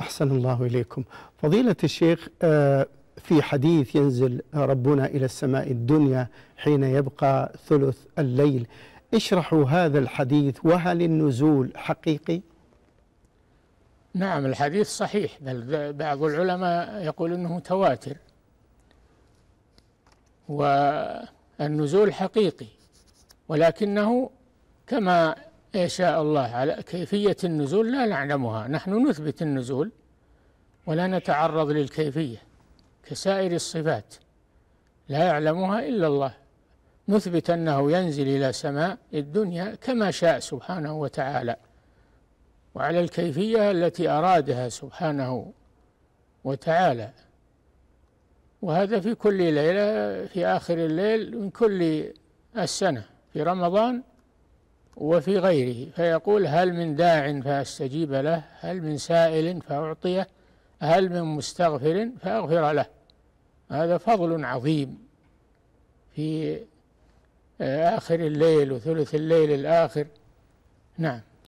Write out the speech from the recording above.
أحسن الله إليكم فضيلة الشيخ آه، في حديث ينزل ربنا إلى السماء الدنيا حين يبقى ثلث الليل اشرحوا هذا الحديث وهل النزول حقيقي؟ نعم الحديث صحيح بل بعض العلماء يقول انه تواتر والنزول حقيقي ولكنه كما شاء الله على كيفية النزول لا نعلمها نحن نثبت النزول ولا نتعرض للكيفية كسائر الصفات لا يعلمها إلا الله نثبت أنه ينزل إلى سماء الدنيا كما شاء سبحانه وتعالى وعلى الكيفية التي أرادها سبحانه وتعالى وهذا في كل ليلة في آخر الليل من كل السنة في رمضان وفي غيره فيقول هل من داع فاستجيب له هل من سائل فاعطيه هل من مستغفر فاغفر له هذا فضل عظيم في آه، اخر الليل وثلث الليل الاخر نعم